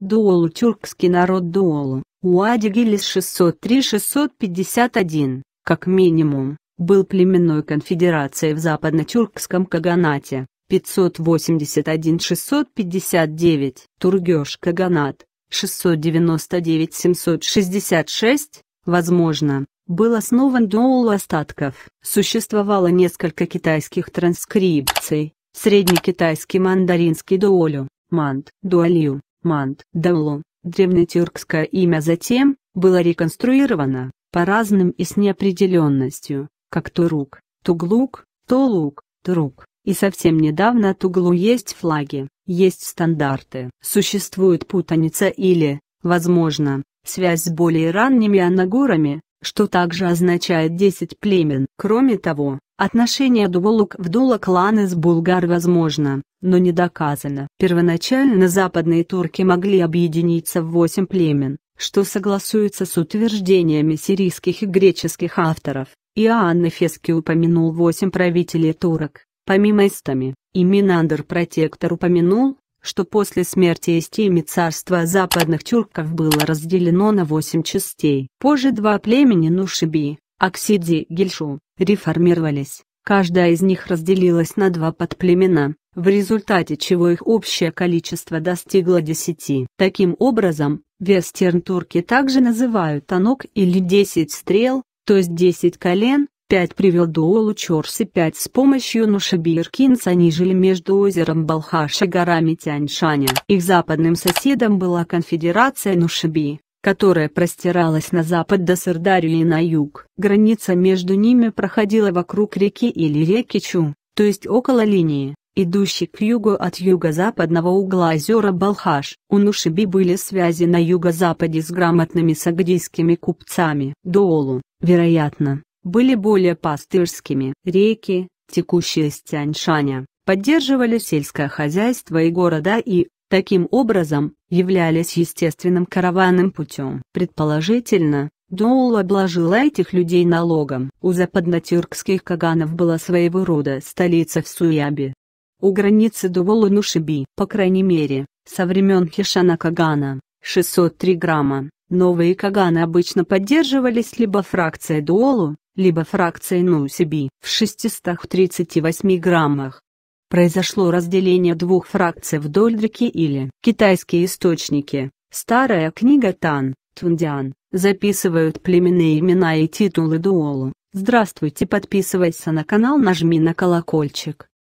Дуолу Тюркский народ Дуолу, Уадигилис 603-651, как минимум, был племенной конфедерацией в западно-тюркском каганате, 581-659, Тургеш каганат, 699-766, возможно, был основан Дуолу остатков. Существовало несколько китайских транскрипций, среднекитайский мандаринский дуолю, Манд дуалью, Мант Даулу, древнетюркское имя затем, было реконструировано, по разным и с неопределенностью, как Турук, Туглук, Толук, Турук, и совсем недавно Туглу есть флаги, есть стандарты. Существует путаница или, возможно, связь с более ранними анагорами, что также означает 10 племен. Кроме того, отношение дулок в дула кланы с булгар возможно, но не доказано. Первоначально западные турки могли объединиться в 8 племен, что согласуется с утверждениями сирийских и греческих авторов. Иоанн Фески упомянул 8 правителей турок, помимо Эстами. и Минандр Протектор упомянул, что после смерти Истими царство западных тюрков было разделено на восемь частей. Позже два племени Нушиби, Аксиди Гельшу, реформировались. Каждая из них разделилась на два подплемена, в результате чего их общее количество достигло десяти. Таким образом, вестерн-турки также называют танок или десять стрел, то есть десять колен, 5 привел до Чорсы, и 5 с помощью Нушабиркинца они жили между озером Балхаш и горами Тяньшаня. Их западным соседом была конфедерация Нушаби которая простиралась на запад до Сырдарии и на юг. Граница между ними проходила вокруг реки или реки Чу, то есть около линии, идущей к югу от юго-западного угла озера Балхаш. У Нушаби были связи на юго-западе с грамотными сагдийскими купцами. Доолу, вероятно, были более пастырскими. Реки, текущие с Тяньшаня, поддерживали сельское хозяйство и города и, таким образом, являлись естественным караванным путем. Предположительно, Доул обложила этих людей налогом. У западнотюркских каганов была своего рода столица в Суябе. У границы Дуволу-Нушиби, по крайней мере, со времен Хишана Кагана, 603 грамма, Новые Каганы обычно поддерживались либо фракцией Дуолу, либо фракцией Нусиби в 638 граммах. Произошло разделение двух фракций в Дольдрике или китайские источники. Старая книга Тан, Тундиан, записывают племенные имена и титулы Дуолу. Здравствуйте, подписывайся на канал, нажми на колокольчик.